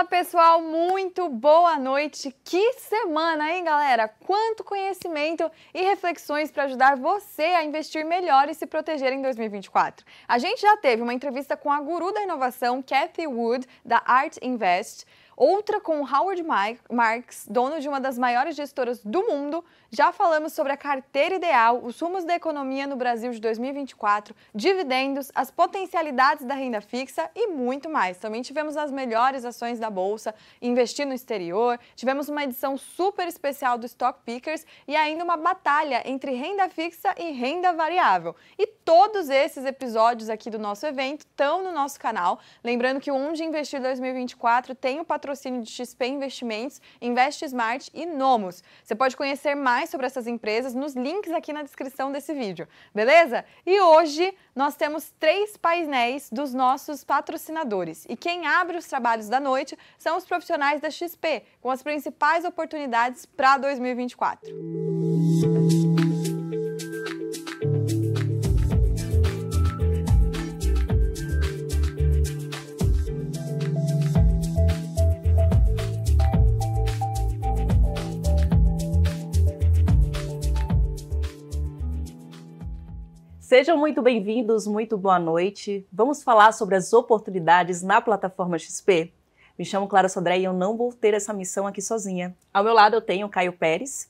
Fala pessoal, muito boa noite. Que semana, hein, galera? Quanto conhecimento e reflexões para ajudar você a investir melhor e se proteger em 2024. A gente já teve uma entrevista com a guru da inovação, Kathy Wood, da Art Invest outra com Howard Marks, dono de uma das maiores gestoras do mundo. Já falamos sobre a carteira ideal, os rumos da economia no Brasil de 2024, dividendos, as potencialidades da renda fixa e muito mais. Também tivemos as melhores ações da bolsa, investir no exterior, tivemos uma edição super especial do Stock Pickers e ainda uma batalha entre renda fixa e renda variável. E Todos esses episódios aqui do nosso evento estão no nosso canal. Lembrando que o Onde Investir 2024 tem o patrocínio de XP Investimentos, Invest Smart e Nomos. Você pode conhecer mais sobre essas empresas nos links aqui na descrição desse vídeo, beleza? E hoje nós temos três painéis dos nossos patrocinadores. E quem abre os trabalhos da noite são os profissionais da XP, com as principais oportunidades para 2024. Música Sejam muito bem-vindos, muito boa noite. Vamos falar sobre as oportunidades na plataforma XP? Me chamo Clara Sodré e eu não vou ter essa missão aqui sozinha. Ao meu lado eu tenho Caio Pérez,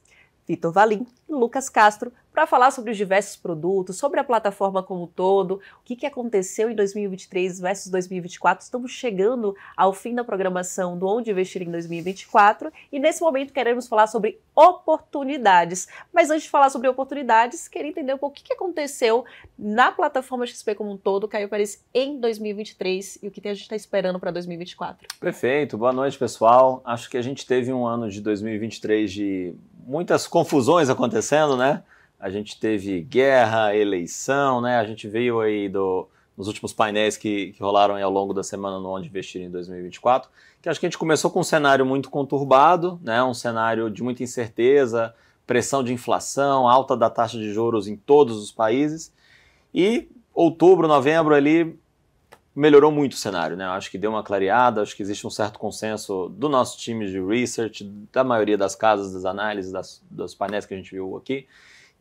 Vitor Valim e Lucas Castro para falar sobre os diversos produtos, sobre a plataforma como um todo, o que, que aconteceu em 2023 versus 2024. Estamos chegando ao fim da programação do Onde Investir em 2024 e nesse momento queremos falar sobre oportunidades. Mas antes de falar sobre oportunidades, queria entender um pouco o que, que aconteceu na plataforma XP como um todo, Caio Paris, em 2023 e o que a gente está esperando para 2024. Perfeito, boa noite pessoal. Acho que a gente teve um ano de 2023 de muitas confusões acontecendo, né? A gente teve guerra, eleição, né? A gente veio aí do, nos últimos painéis que, que rolaram ao longo da semana no Onde Investir em 2024, que acho que a gente começou com um cenário muito conturbado, né? Um cenário de muita incerteza, pressão de inflação, alta da taxa de juros em todos os países. E outubro, novembro ali melhorou muito o cenário, né? Acho que deu uma clareada, acho que existe um certo consenso do nosso time de research, da maioria das casas, das análises, das, dos painéis que a gente viu aqui,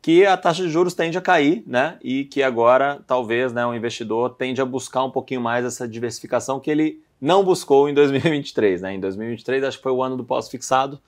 que a taxa de juros tende a cair, né? E que agora, talvez, né, o investidor tende a buscar um pouquinho mais essa diversificação que ele não buscou em 2023, né? Em 2023, acho que foi o ano do pós-fixado,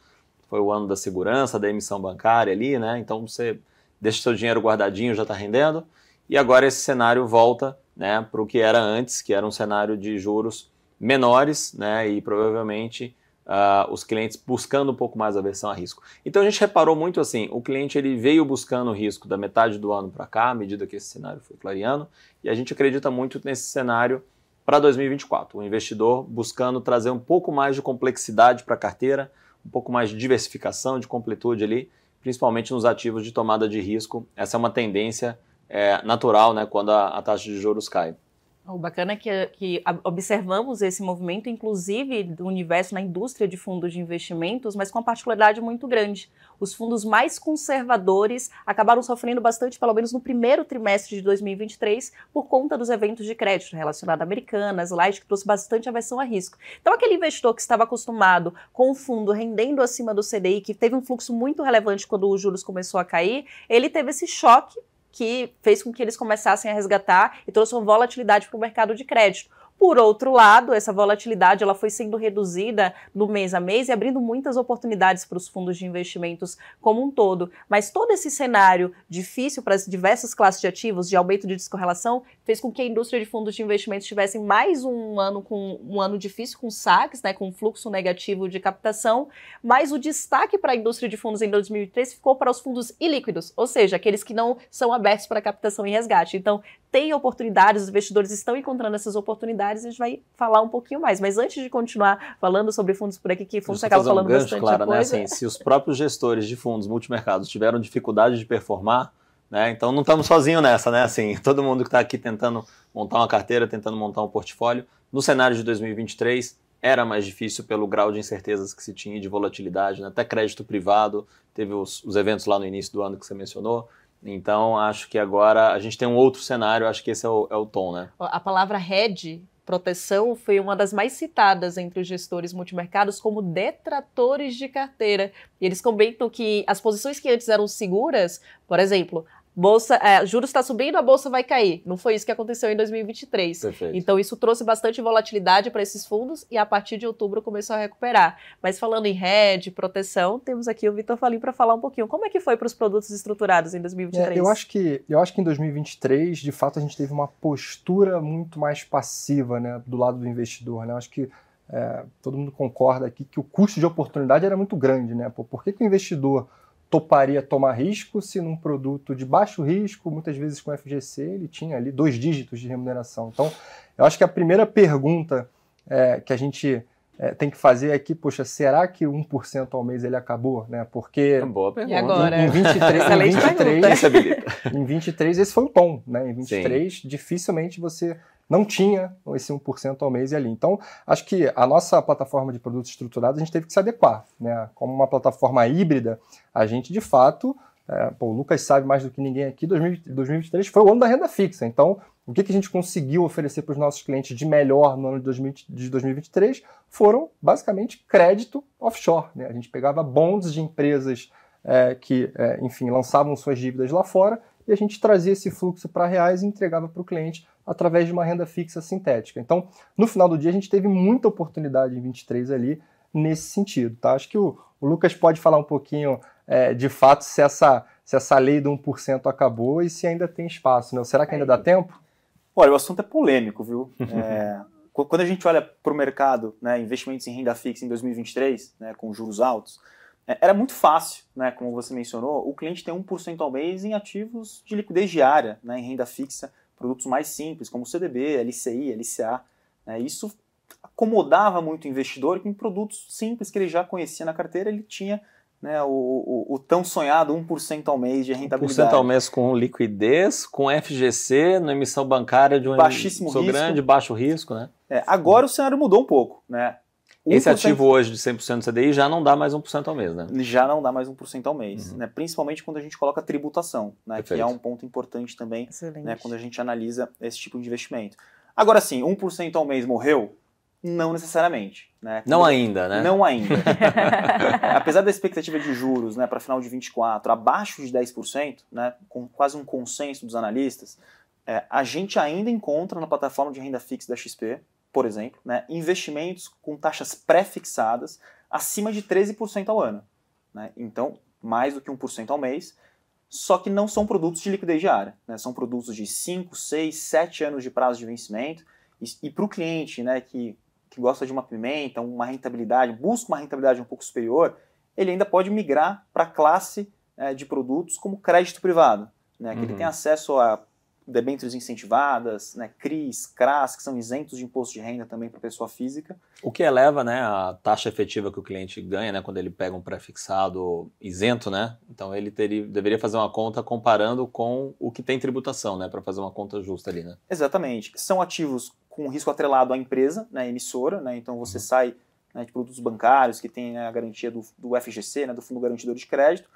foi o ano da segurança, da emissão bancária ali, né? Então você deixa o seu dinheiro guardadinho, já está rendendo e agora esse cenário volta né, para o que era antes, que era um cenário de juros menores né, e provavelmente uh, os clientes buscando um pouco mais a versão a risco. Então a gente reparou muito assim, o cliente ele veio buscando o risco da metade do ano para cá, à medida que esse cenário foi clareando, e a gente acredita muito nesse cenário para 2024, o investidor buscando trazer um pouco mais de complexidade para a carteira, um pouco mais de diversificação, de completude ali, principalmente nos ativos de tomada de risco. Essa é uma tendência é, natural né, quando a, a, taxa de juros cai. O bacana é que, que observamos esse movimento, inclusive do universo na indústria de fundos de investimentos, mas com uma particularidade muito grande. Os fundos mais conservadores acabaram sofrendo bastante, pelo menos no primeiro trimestre de 2023, por conta dos eventos de crédito relacionados a americanas, light, que trouxe bastante aversão a risco. Então, aquele investidor que estava acostumado com o fundo rendendo acima do CDI, que teve um fluxo muito relevante quando os juros começou a cair, ele teve esse choque que fez com que eles começassem a resgatar e trouxeram volatilidade para o mercado de crédito. Por outro lado, essa volatilidade ela foi sendo reduzida no mês a mês e abrindo muitas oportunidades para os fundos de investimentos como um todo. Mas todo esse cenário difícil para as diversas classes de ativos, de aumento de descorrelação, fez com que a indústria de fundos de investimentos tivesse mais um ano com um ano difícil com saques, né, com fluxo negativo de captação, mas o destaque para a indústria de fundos em 2003 ficou para os fundos ilíquidos, ou seja, aqueles que não são abertos para captação e resgate. Então, tem oportunidades, os investidores estão encontrando essas oportunidades, a gente vai falar um pouquinho mais. Mas antes de continuar falando sobre fundos por aqui, que fundos Deixa acaba falando gancho, bastante claro, né? coisa. Né? Assim, se os próprios gestores de fundos multimercados tiveram dificuldade de performar, né? então não estamos sozinhos nessa, né? Assim, todo mundo que está aqui tentando montar uma carteira, tentando montar um portfólio, no cenário de 2023 era mais difícil pelo grau de incertezas que se tinha de volatilidade, né? até crédito privado, teve os, os eventos lá no início do ano que você mencionou, então, acho que agora a gente tem um outro cenário, acho que esse é o, é o tom, né? A palavra head proteção, foi uma das mais citadas entre os gestores multimercados como detratores de carteira. E eles comentam que as posições que antes eram seguras, por exemplo, bolsa, é, juros está subindo, a bolsa vai cair. Não foi isso que aconteceu em 2023. Perfeito. Então isso trouxe bastante volatilidade para esses fundos e a partir de outubro começou a recuperar. Mas falando em hedge, proteção, temos aqui o Vitor Falim para falar um pouquinho. Como é que foi para os produtos estruturados em 2023? É, eu acho que eu acho que em 2023, de fato, a gente teve uma postura muito mais passiva, né, do lado do investidor, né? Eu acho que é, todo mundo concorda aqui que o custo de oportunidade era muito grande, né? Por, por que, que o investidor toparia tomar risco se num produto de baixo risco, muitas vezes com FGC, ele tinha ali dois dígitos de remuneração. Então, eu acho que a primeira pergunta é, que a gente é, tem que fazer aqui, é poxa, será que 1% ao mês ele acabou? Né? Porque. É boa pergunta. E agora? Em, em 23, em 23, em 23, esse foi o tom. Né? Em 23, Sim. dificilmente você não tinha esse 1% ao mês ali. Então, acho que a nossa plataforma de produtos estruturados a gente teve que se adequar. Né? Como uma plataforma híbrida, a gente de fato. É, pô, o Lucas sabe mais do que ninguém aqui. 2023 foi o ano da renda fixa. Então, o que, que a gente conseguiu oferecer para os nossos clientes de melhor no ano de, 2023 foram basicamente crédito offshore. Né? A gente pegava bonds de empresas é, que, é, enfim, lançavam suas dívidas lá fora e a gente trazia esse fluxo para reais e entregava para o cliente através de uma renda fixa sintética. Então, no final do dia, a gente teve muita oportunidade em 23 ali nesse sentido, tá? Acho que o, o Lucas pode falar um pouquinho é, de fato se essa, se essa lei do 1% acabou e se ainda tem espaço, né? Será que ainda dá tempo? Olha, o assunto é polêmico, viu? É, quando a gente olha para o mercado, né, investimentos em renda fixa em 2023, né, com juros altos, é, era muito fácil, né, como você mencionou, o cliente ter 1% ao mês em ativos de liquidez diária, né, em renda fixa, produtos mais simples, como CDB, LCI, LCA. Né? Isso acomodava muito o investidor que em produtos simples que ele já conhecia na carteira, ele tinha né, o, o, o, tão sonhado 1% ao mês de rentabilidade. 1% ao mês com liquidez, com FGC, na emissão bancária de um Baixíssimo risco. grande, baixo risco. Né? É, agora o cenário mudou um pouco. Né? Esse ativo hoje de 100% CDI já não dá mais 1% ao mês, né? Já não dá mais 1% ao mês, uhum. né? principalmente quando a gente coloca tributação, né? que é um ponto importante também né? quando a gente analisa esse tipo de investimento. Agora sim, 1% ao mês morreu? Não necessariamente. Né? Não ainda, né? Não ainda. Apesar da expectativa de juros né, para final de 24 abaixo de 10%, né, com quase um consenso dos analistas, é, a gente ainda encontra na plataforma de renda fixa da XP por exemplo, né, investimentos com taxas pré-fixadas acima de 13% ao ano. Né? Então, mais do que 1% ao mês, só que não são produtos de liquidez diária. Né? São produtos de 5, 6, 7 anos de prazo de vencimento. E, e para o cliente né, que, que gosta de uma pimenta, uma rentabilidade, busca uma rentabilidade um pouco superior, ele ainda pode migrar para a classe é, de produtos como crédito privado, né, que uhum. ele tem uhum. acesso a debêntures incentivadas, né, CRIs, CRAS, que são isentos de imposto de renda também para pessoa física. O que eleva né, a taxa efetiva que o cliente ganha né, quando ele pega um pré-fixado isento, né? Então ele teria, deveria fazer uma conta comparando com o que tem tributação, né? Para fazer uma conta justa ali, né? Exatamente. São ativos com risco atrelado à empresa, né, emissora, né? Então você uhum. sai né, de produtos bancários que tem né, a garantia do, do FGC, né, do Fundo Garantidor de Crédito,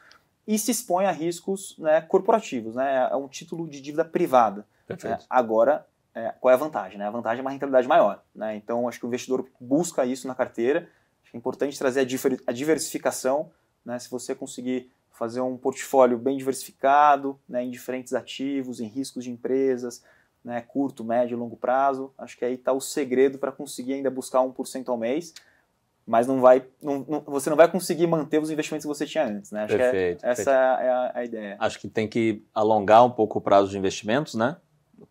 e se expõe a riscos né, corporativos. Né? É um título de dívida privada. Perfeito. É, agora, é, qual é a vantagem? Né? A vantagem é uma rentabilidade maior. Né? Então, acho que o investidor busca isso na carteira. Acho que é importante trazer a, a diversificação. Né? Se você conseguir fazer um portfólio bem diversificado, né, em diferentes ativos, em riscos de empresas, né, curto, médio e longo prazo, acho que aí está o segredo para conseguir ainda buscar 1% ao mês mas não vai, não, não, você não vai conseguir manter os investimentos que você tinha antes, né? Acho perfeito, que é, essa é a, é a, ideia. Acho que tem que alongar um pouco o prazo de investimentos, né?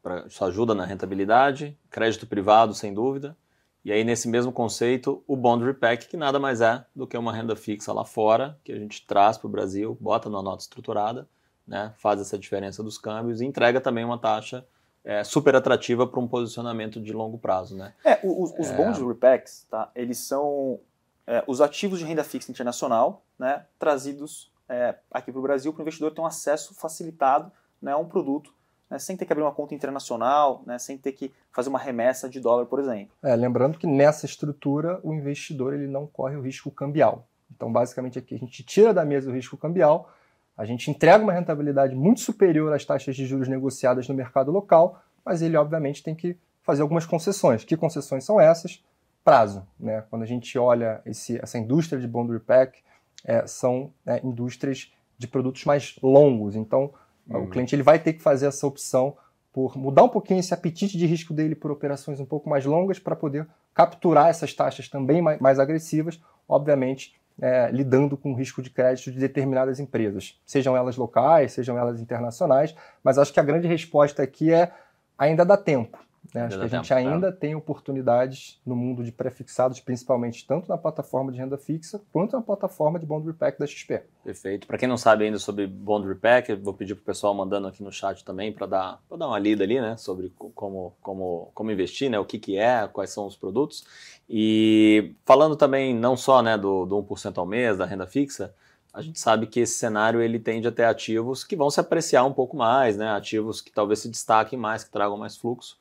Pra, isso ajuda na rentabilidade, crédito privado, sem dúvida. E aí, nesse mesmo conceito, o Bond Repack, que nada mais é do que uma renda fixa lá fora, que a gente traz para o Brasil, bota numa nota estruturada, né? faz essa diferença dos câmbios e entrega também uma taxa é, super atrativa para um posicionamento de longo prazo, né? É, os, os é. bons repacks, tá? Eles são é, os ativos de renda fixa internacional, né? Trazidos é, aqui para o Brasil para o investidor ter um acesso facilitado, né? A um produto né, sem ter que abrir uma conta internacional, né, sem ter que fazer uma remessa de dólar, por exemplo. É, lembrando que nessa estrutura o investidor ele não corre o risco cambial. Então, basicamente, aqui a gente tira da mesa o risco cambial a gente entrega uma rentabilidade muito superior às taxas de juros negociadas no mercado local, mas ele, obviamente, tem que fazer algumas concessões. Que concessões são essas? Prazo. Né? Quando a gente olha esse, essa indústria de bond repack, é, são é, indústrias de produtos mais longos. Então, o uhum. cliente ele vai ter que fazer essa opção por mudar um pouquinho esse apetite de risco dele por operações um pouco mais longas para poder capturar essas taxas também mais, mais agressivas, obviamente é, lidando com o risco de crédito de determinadas empresas, sejam elas locais, sejam elas internacionais, mas acho que a grande resposta aqui é ainda dá tempo. Né? Acho que a gente tempo, ainda tá? tem oportunidades no mundo de prefixados, principalmente tanto na plataforma de renda fixa quanto na plataforma de Bond Repack da XP. Perfeito. Para quem não sabe ainda sobre Bond Repack, eu vou pedir para o pessoal mandando aqui no chat também para dar, dar uma lida ali né? sobre como, como, como investir, né? o que, que é, quais são os produtos. E falando também não só né, do, do 1% ao mês, da renda fixa, a gente sabe que esse cenário ele tende a ter ativos que vão se apreciar um pouco mais, né? ativos que talvez se destaquem mais, que tragam mais fluxo.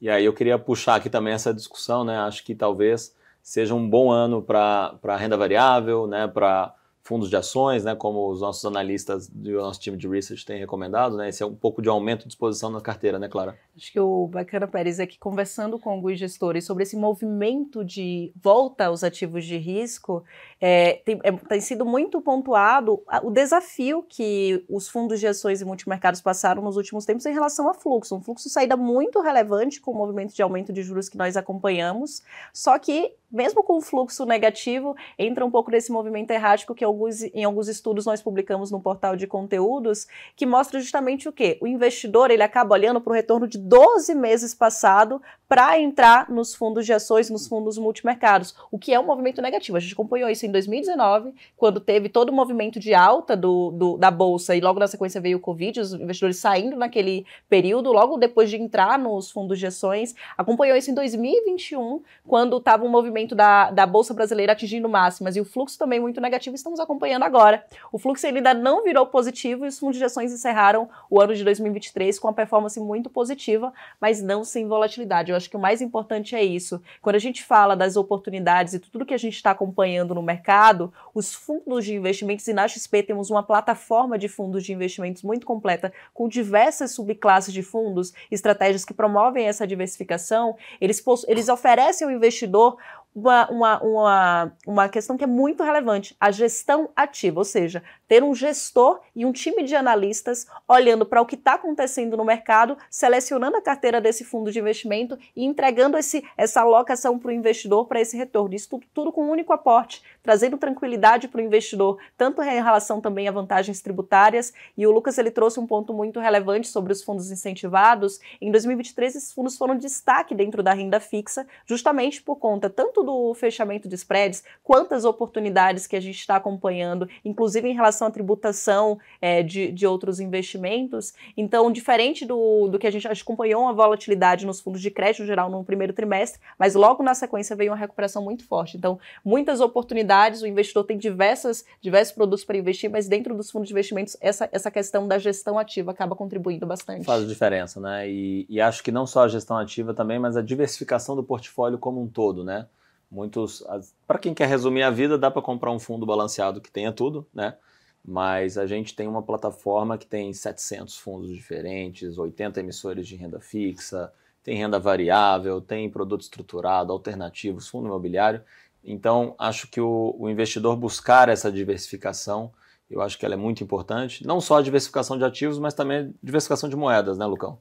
E aí eu queria puxar aqui também essa discussão, né? Acho que talvez seja um bom ano para renda variável, né? Para fundos de ações, né, como os nossos analistas e o nosso time de research têm recomendado, né, esse é um pouco de aumento de exposição na carteira, né, Clara? Acho que o bacana, Pérez, é que conversando com alguns gestores sobre esse movimento de volta aos ativos de risco, é, tem, é, tem sido muito pontuado o desafio que os fundos de ações e multimercados passaram nos últimos tempos em relação a fluxo, um fluxo saída muito relevante com o movimento de aumento de juros que nós acompanhamos, só que mesmo com o fluxo negativo, entra um pouco desse movimento errático que alguns, em alguns estudos nós publicamos no portal de conteúdos, que mostra justamente o que? O investidor ele acaba olhando para o retorno de 12 meses passado para entrar nos fundos de ações, nos fundos multimercados, o que é um movimento negativo. A gente acompanhou isso em 2019, quando teve todo o movimento de alta do, do, da Bolsa e logo na sequência veio o Covid, os investidores saindo naquele período, logo depois de entrar nos fundos de ações. Acompanhou isso em 2021, quando estava um movimento movimento da, da Bolsa Brasileira atingindo máximas e o fluxo também muito negativo, estamos acompanhando agora. O fluxo ainda não virou positivo e os fundos de ações encerraram o ano de 2023 com uma performance muito positiva, mas não sem volatilidade. Eu acho que o mais importante é isso. Quando a gente fala das oportunidades e tudo que a gente está acompanhando no mercado, os fundos de investimentos e na XP temos uma plataforma de fundos de investimentos muito completa, com diversas subclasses de fundos, estratégias que promovem essa diversificação, eles, eles oferecem ao investidor uma, uma, uma, uma questão que é muito relevante: a gestão ativa, ou seja, ter um gestor e um time de analistas olhando para o que está acontecendo no mercado, selecionando a carteira desse fundo de investimento e entregando esse, essa alocação para o investidor para esse retorno. Isso tudo, tudo com um único aporte, trazendo tranquilidade para o investidor, tanto em relação também a vantagens tributárias. E o Lucas ele trouxe um ponto muito relevante sobre os fundos incentivados. Em 2023, esses fundos foram destaque dentro da renda fixa, justamente por conta tanto do fechamento de spreads, quantas oportunidades que a gente está acompanhando, inclusive em relação à tributação é, de, de outros investimentos. Então, diferente do, do que a gente, acompanhou uma volatilidade nos fundos de crédito geral no primeiro trimestre, mas logo na sequência veio uma recuperação muito forte. Então, muitas oportunidades, o investidor tem diversas, diversos produtos para investir, mas dentro dos fundos de investimentos, essa, essa questão da gestão ativa acaba contribuindo bastante. Faz diferença, né? E, e acho que não só a gestão ativa também, mas a diversificação do portfólio como um todo, né? Muitos, para quem quer resumir a vida, dá para comprar um fundo balanceado que tenha tudo, né? Mas a gente tem uma plataforma que tem 700 fundos diferentes, 80 emissores de renda fixa, tem renda variável, tem produto estruturado, alternativos, fundo imobiliário. Então, acho que o, o investidor buscar essa diversificação, eu acho que ela é muito importante. Não só a diversificação de ativos, mas também a diversificação de moedas, né, Lucão?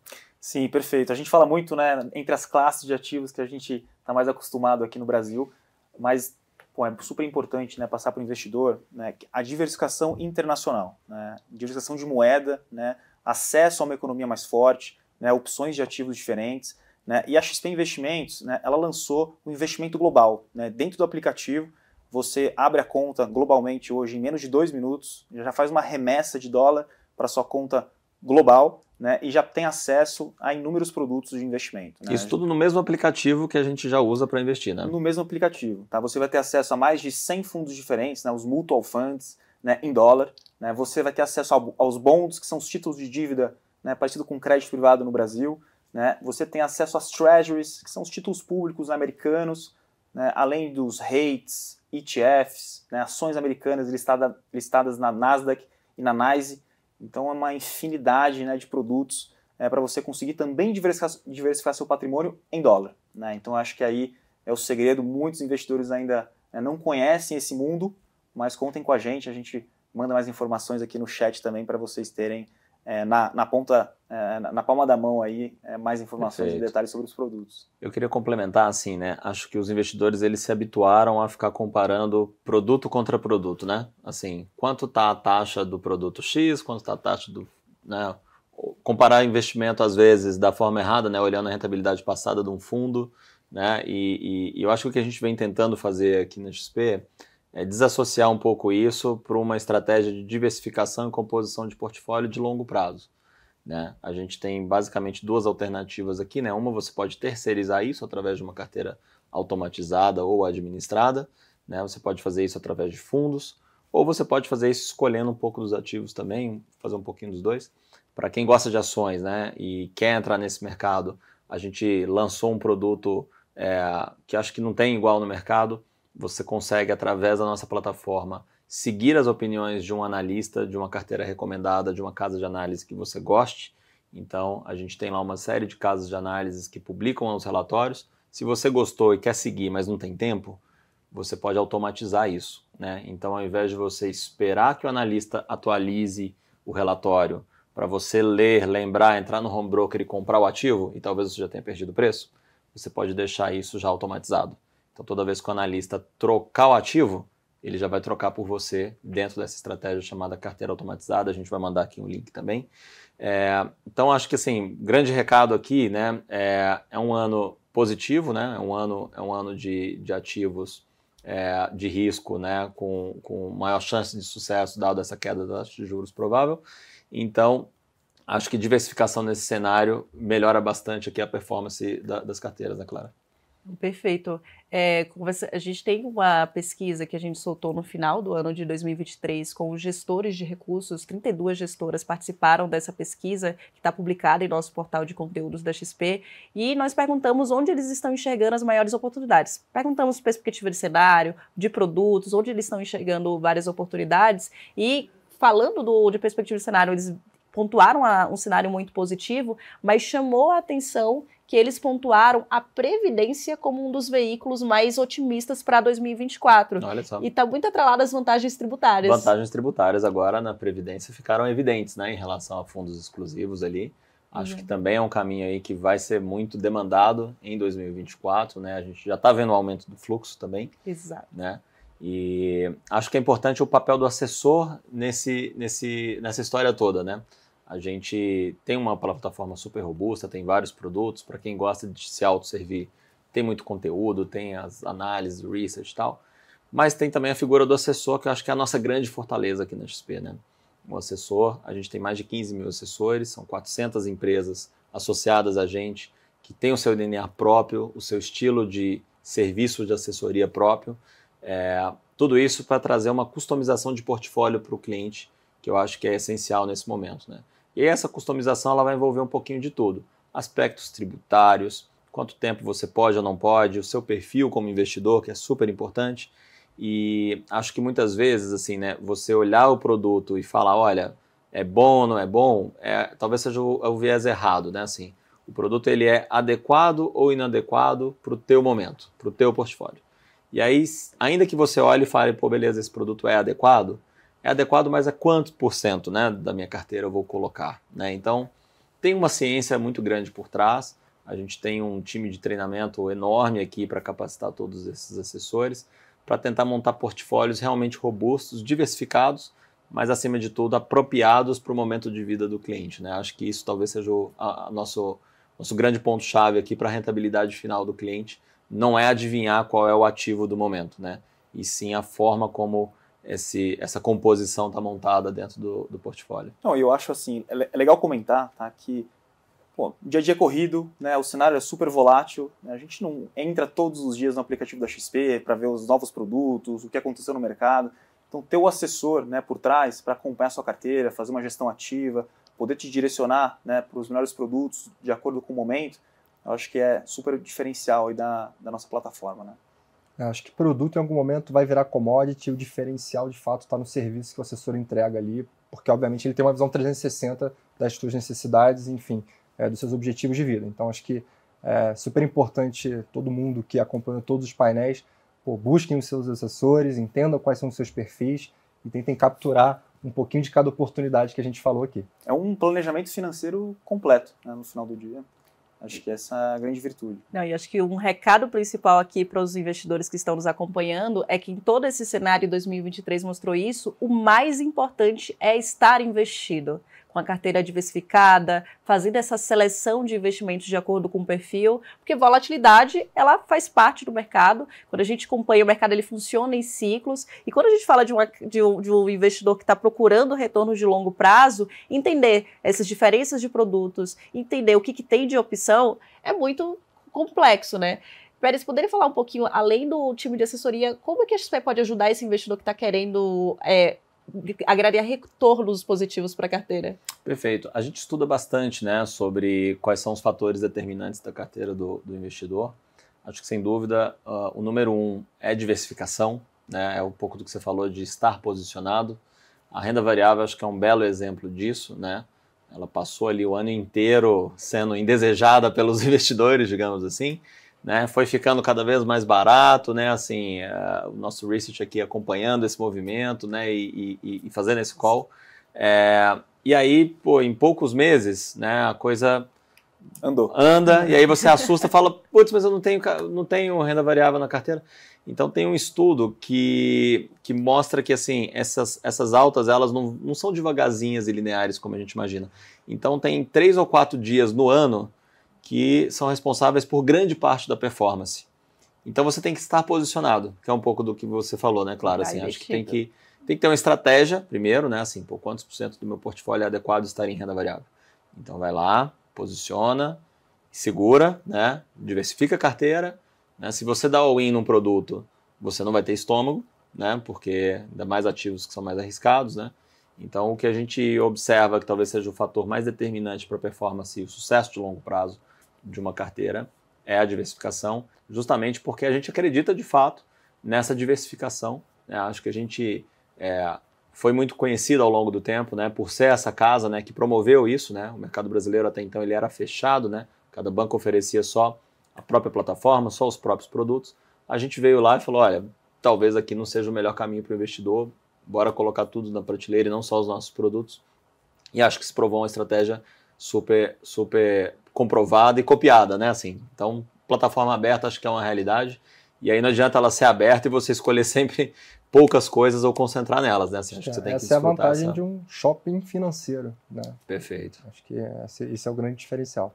Sim, perfeito. A gente fala muito, né, entre as classes de ativos que a gente está mais acostumado aqui no Brasil, mas pô, é super importante, né, passar para o investidor, né, a diversificação internacional, né, diversificação de moeda, né, acesso a uma economia mais forte, né, opções de ativos diferentes, né, e a XP Investimentos, né, ela lançou o um investimento global, né, dentro do aplicativo você abre a conta globalmente hoje em menos de dois minutos, já faz uma remessa de dólar para sua conta global né, e já tem acesso a inúmeros produtos de investimento. Né? Isso tudo no mesmo aplicativo que a gente já usa para investir, né? No mesmo aplicativo. Tá? Você vai ter acesso a mais de 100 fundos diferentes, né, os mutual funds né, em dólar. Né? Você vai ter acesso aos bonds, que são os títulos de dívida né, parecido com crédito privado no Brasil. Né? Você tem acesso às treasuries, que são os títulos públicos americanos, né, além dos REITs, ETFs, né, ações americanas listada, listadas na Nasdaq e na NYSE. Então é uma infinidade né, de produtos é, eh, para você conseguir também diversificar, diversificar seu patrimônio em dólar. Né? Então acho que aí é o segredo. Muitos investidores ainda né, não conhecem esse mundo, mas contem com a gente. A gente manda mais informações aqui no chat também para vocês terem é, na, na, ponta, é, na, na, palma da mão aí, é, mais informações Perfeito. e detalhes sobre os produtos. Eu queria complementar assim, né? Acho que os investidores eles se habituaram a ficar comparando produto contra produto, né? Assim, quanto tá a taxa do produto X, quanto tá a taxa do, né? Comparar investimento às vezes da forma errada, né? Olhando a rentabilidade passada de um fundo, né? E, e, e eu acho que o que a gente vem tentando fazer aqui na XP é, desassociar um pouco isso para uma estratégia de diversificação e composição de portfólio de longo prazo. Né? A gente tem basicamente duas alternativas aqui. Né? Uma, você pode terceirizar isso através de uma carteira automatizada ou administrada. Né? Você pode fazer isso através de fundos. Ou você pode fazer isso escolhendo um pouco dos ativos também, fazer um pouquinho dos dois. Para quem gosta de ações né, e quer entrar nesse mercado, a gente lançou um produto é, que acho que não tem igual no mercado, você consegue, através da nossa plataforma, seguir as opiniões de um analista, de uma carteira recomendada, de uma casa de análise que você goste. Então, a gente tem lá uma série de casas de análises que publicam os relatórios. Se você gostou e quer seguir, mas não tem tempo, você pode automatizar isso. Né? Então, ao invés de você esperar que o analista atualize o relatório para você ler, lembrar, entrar no home broker e comprar o ativo, e talvez você já tenha perdido o preço, você pode deixar isso já automatizado. Então, toda vez que o analista trocar o ativo, ele já vai trocar por você dentro dessa estratégia chamada carteira automatizada. A gente vai mandar aqui um link também. É, então, acho que assim, grande recado aqui, né? É, é, um ano positivo, né? É um ano, é um ano de, de ativos é, de risco, né? Com, com maior chance de sucesso, dado essa queda das de juros provável. Então, acho que diversificação nesse cenário melhora bastante aqui a performance da, das carteiras, né, Clara? Perfeito. É, a gente tem uma pesquisa que a gente soltou no final do ano de 2023 com os gestores de recursos. 32 gestoras participaram dessa pesquisa que está publicada em nosso portal de conteúdos da XP. E nós perguntamos onde eles estão enxergando as maiores oportunidades. Perguntamos perspectiva de cenário, de produtos, onde eles estão enxergando várias oportunidades. E falando do, de perspectiva de cenário, eles pontuaram a, um cenário muito positivo, mas chamou a atenção que eles pontuaram a previdência como um dos veículos mais otimistas para 2024. Olha só. E está muito atrelado às vantagens tributárias. Vantagens tributárias agora na previdência ficaram evidentes, né, em relação a fundos exclusivos ali. Acho uhum. que também é um caminho aí que vai ser muito demandado em 2024, né? A gente já está vendo o aumento do fluxo também. Exato. Né? E acho que é importante o papel do assessor nesse, nesse, nessa história toda, né? A gente tem uma plataforma super robusta, tem vários produtos. Para quem gosta de se autosservir, tem muito conteúdo, tem as análises, research e tal. Mas tem também a figura do assessor, que eu acho que é a nossa grande fortaleza aqui na XP. Né? O assessor, a gente tem mais de 15 mil assessores, são 400 empresas associadas a gente, que tem o seu DNA próprio, o seu estilo de serviço de assessoria próprio. É, tudo isso para trazer uma customização de portfólio para o cliente, que eu acho que é essencial nesse momento. Né? E essa customização ela vai envolver um pouquinho de tudo: aspectos tributários, quanto tempo você pode ou não pode, o seu perfil como investidor, que é super importante. E acho que muitas vezes, assim, né, você olhar o produto e falar, olha, é bom, não é bom, é, talvez seja o, é o viés errado, né? Assim, o produto ele é adequado ou inadequado para o teu momento, para o teu portfólio. E aí, ainda que você olhe e fale, pô, beleza, esse produto é adequado, é adequado, mas a é quantos por cento né, da minha carteira eu vou colocar? Né? Então, tem uma ciência muito grande por trás. A gente tem um time de treinamento enorme aqui para capacitar todos esses assessores, para tentar montar portfólios realmente robustos, diversificados, mas acima de tudo apropriados para o momento de vida do cliente. Né? Acho que isso talvez seja o a, a nosso, nosso grande ponto-chave aqui para a rentabilidade final do cliente. Não é adivinhar qual é o ativo do momento, né? e sim a forma como esse, essa composição está montada dentro do, do portfólio. Não, eu acho assim, é, é legal comentar tá, que o dia a dia é corrido, né, o cenário é super volátil, né, a gente não entra todos os dias no aplicativo da XP para ver os novos produtos, o que aconteceu no mercado. Então, ter o assessor né, por trás para acompanhar a sua carteira, fazer uma gestão ativa, poder te direcionar né, para os melhores produtos de acordo com o momento, eu acho que é super diferencial da, da nossa plataforma. Né? acho que produto em algum momento vai virar commodity, o diferencial de fato está no serviço que o assessor entrega ali, porque obviamente ele tem uma visão 360 das suas necessidades, enfim, é, dos seus objetivos de vida. Então acho que é super importante todo mundo que acompanha todos os painéis, pô, busquem os seus assessores, entendam quais são os seus perfis e tentem capturar um pouquinho de cada oportunidade que a gente falou aqui. É um planejamento financeiro completo né, no final do dia. Acho que essa é a grande virtude. Não, e acho que um recado principal aqui para os investidores que estão nos acompanhando é que em todo esse cenário 2023 mostrou isso, o mais importante é estar investido uma carteira diversificada, fazendo essa seleção de investimentos de acordo com o perfil, porque volatilidade ela faz parte do mercado. Quando a gente acompanha o mercado, ele funciona em ciclos. E quando a gente fala de, uma, de, um, de um investidor que está procurando retornos de longo prazo, entender essas diferenças de produtos, entender o que, que tem de opção, é muito complexo, né? Pérez, poderia falar um pouquinho, além do time de assessoria, como é que a XP pode ajudar esse investidor que está querendo é, agraria retornos positivos para a carteira. Perfeito. A gente estuda bastante né, sobre quais são os fatores determinantes da carteira do, do investidor. Acho que, sem dúvida, uh, o número um é diversificação, né, é um pouco do que você falou de estar posicionado. A renda variável acho que é um belo exemplo disso. Né? Ela passou ali o ano inteiro sendo indesejada pelos investidores, digamos assim, né, foi ficando cada vez mais barato, né, assim, uh, o nosso research aqui acompanhando esse movimento, né, e, e, e fazendo esse call, é, e aí, pô, em poucos meses, né, a coisa Andou. anda, e aí você assusta, fala, putz, mas eu não tenho, não tenho renda variável na carteira, então tem um estudo que, que mostra que, assim, essas, essas altas, elas não, não são devagarzinhas e lineares como a gente imagina, então tem três ou quatro dias no ano que são responsáveis por grande parte da performance. Então você tem que estar posicionado, que é um pouco do que você falou, né, Clara? Assim, acho que tem que tem que ter uma estratégia primeiro, né? Assim, por quantos por cento do meu portfólio é adequado estar em renda variável? Então vai lá, posiciona, segura, né? Diversifica a carteira. Né? Se você dá all-in num produto, você não vai ter estômago, né? Porque ainda mais ativos que são mais arriscados, né? Então o que a gente observa que talvez seja o fator mais determinante para a performance e o sucesso de longo prazo de uma carteira é a diversificação, justamente porque a gente acredita de fato nessa diversificação. Né? Acho que a gente é, foi muito conhecido ao longo do tempo, né, por ser essa casa, né, que promoveu isso, né? O mercado brasileiro até então ele era fechado, né? Cada banco oferecia só a própria plataforma, só os próprios produtos. A gente veio lá e falou, olha, talvez aqui não seja o melhor caminho para o investidor. Bora colocar tudo na prateleira e não só os nossos produtos. E acho que se provou uma estratégia super, super comprovada e copiada, né? Assim, então, plataforma aberta acho que é uma realidade. E aí não adianta ela ser aberta e você escolher sempre poucas coisas ou concentrar nelas, né? Assim, acho que você é, tem essa que é a vantagem essa... de um shopping financeiro, né? Perfeito. Acho que esse é o grande diferencial.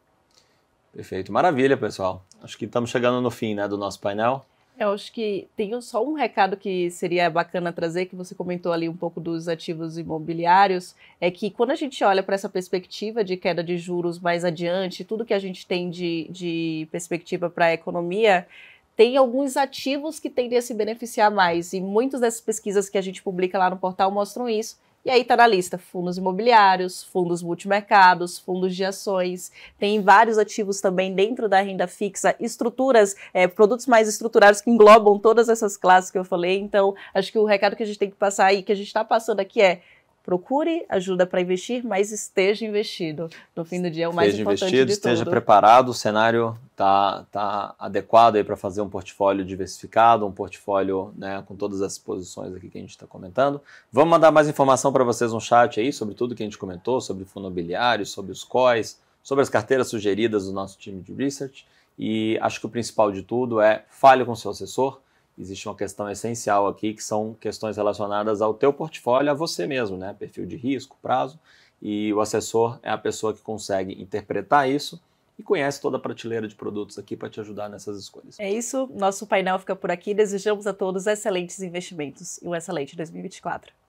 Perfeito, maravilha, pessoal. Acho que estamos chegando no fim, né, do nosso painel. Eu acho que tenho só um recado que seria bacana trazer, que você comentou ali um pouco dos ativos imobiliários, é que quando a gente olha para essa perspectiva de queda de juros mais adiante, tudo que a gente tem de, de perspectiva para a economia, tem alguns ativos que tendem a se beneficiar mais, e muitas dessas pesquisas que a gente publica lá no portal mostram isso e aí tá na lista fundos imobiliários, fundos multimercados, fundos de ações, tem vários ativos também dentro da renda fixa, estruturas, é, produtos mais estruturados que englobam todas essas classes que eu falei. Então, acho que o recado que a gente tem que passar aí, que a gente está passando aqui é procure ajuda para investir, mas esteja investido. No fim do dia é o mais importante investido, de esteja tudo. Esteja preparado, o cenário está tá adequado aí para fazer um portfólio diversificado, um portfólio né, com todas as posições aqui que a gente está comentando. Vamos mandar mais informação para vocês no chat aí sobre tudo que a gente comentou, sobre fundo imobiliário, sobre os COIs, sobre as carteiras sugeridas do nosso time de research. E acho que o principal de tudo é fale com seu assessor, existe uma questão essencial aqui, que são questões relacionadas ao teu portfólio, a você mesmo, né? Perfil de risco, prazo, e o assessor é a pessoa que consegue interpretar isso e conhece toda a prateleira de produtos aqui para te ajudar nessas escolhas. É isso, nosso painel fica por aqui. Desejamos a todos excelentes investimentos e um excelente 2024.